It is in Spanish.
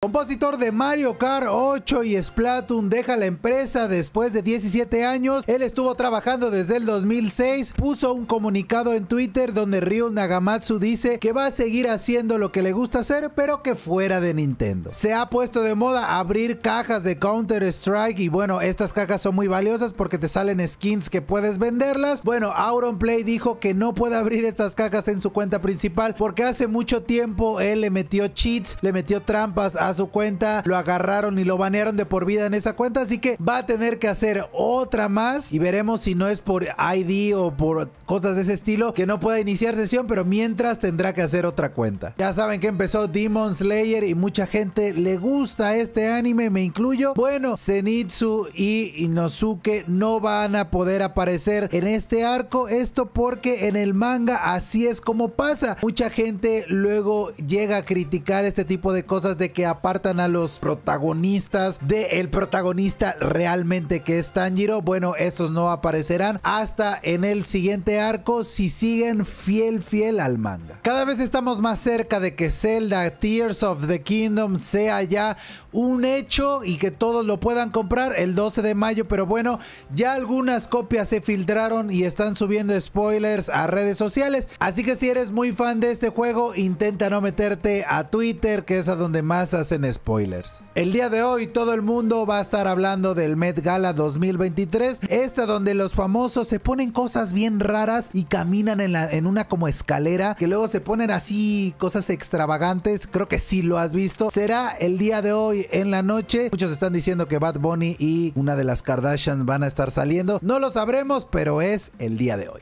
Compositor de Mario Kart 8 y Splatoon deja la empresa después de 17 años. Él estuvo trabajando desde el 2006. Puso un comunicado en Twitter donde Ryu Nagamatsu dice que va a seguir haciendo lo que le gusta hacer, pero que fuera de Nintendo. Se ha puesto de moda abrir cajas de Counter Strike y bueno, estas cajas son muy valiosas porque te salen skins que puedes venderlas. Bueno, Play dijo que no puede abrir estas cajas en su cuenta principal porque hace mucho tiempo él le metió cheats, le metió trampas a su cuenta, lo agarraron y lo banearon de por vida en esa cuenta, así que va a tener que hacer otra más y veremos si no es por ID o por cosas de ese estilo que no puede iniciar sesión, pero mientras tendrá que hacer otra cuenta. Ya saben que empezó Demon Slayer y mucha gente le gusta este anime, me incluyo. Bueno, Zenitsu y Inosuke no van a poder aparecer en este arco, esto porque en el manga así es como pasa. Mucha gente luego llega a criticar este tipo de cosas de que apartan a los protagonistas del el protagonista realmente que es Tanjiro, bueno, estos no aparecerán hasta en el siguiente arco si siguen fiel, fiel al manga. Cada vez estamos más cerca de que Zelda Tears of the Kingdom sea ya un hecho y que todos lo puedan comprar el 12 de mayo, pero bueno, ya algunas copias se filtraron y están subiendo spoilers a redes sociales, así que si eres muy fan de este juego, intenta no meterte a Twitter, que es a donde más en spoilers. El día de hoy todo el mundo va a estar hablando del Met Gala 2023, esta donde los famosos se ponen cosas bien raras y caminan en, en una como escalera, que luego se ponen así cosas extravagantes, creo que sí lo has visto. Será el día de hoy en la noche. Muchos están diciendo que Bad Bunny y una de las Kardashians van a estar saliendo. No lo sabremos, pero es el día de hoy.